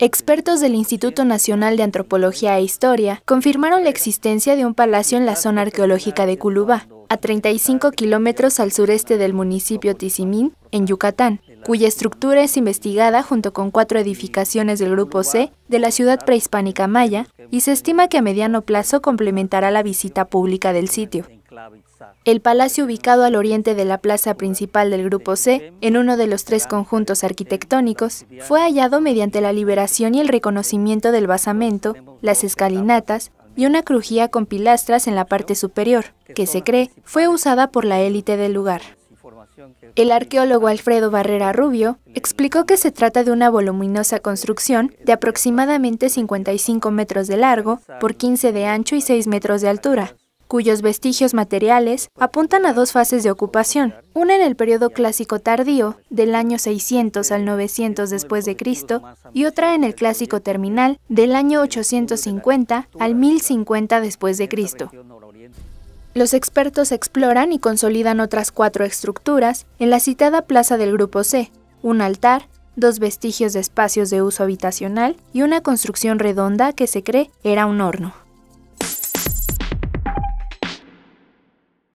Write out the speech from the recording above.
Expertos del Instituto Nacional de Antropología e Historia confirmaron la existencia de un palacio en la zona arqueológica de Culubá, a 35 kilómetros al sureste del municipio Tizimín, en Yucatán, cuya estructura es investigada junto con cuatro edificaciones del Grupo C de la ciudad prehispánica maya y se estima que a mediano plazo complementará la visita pública del sitio. El palacio ubicado al oriente de la plaza principal del Grupo C, en uno de los tres conjuntos arquitectónicos, fue hallado mediante la liberación y el reconocimiento del basamento, las escalinatas y una crujía con pilastras en la parte superior, que se cree fue usada por la élite del lugar. El arqueólogo Alfredo Barrera Rubio explicó que se trata de una voluminosa construcción de aproximadamente 55 metros de largo por 15 de ancho y 6 metros de altura, cuyos vestigios materiales apuntan a dos fases de ocupación, una en el periodo clásico tardío, del año 600 al 900 después de Cristo, y otra en el clásico terminal, del año 850 al 1050 después de Cristo. Los expertos exploran y consolidan otras cuatro estructuras en la citada plaza del Grupo C, un altar, dos vestigios de espacios de uso habitacional y una construcción redonda que se cree era un horno.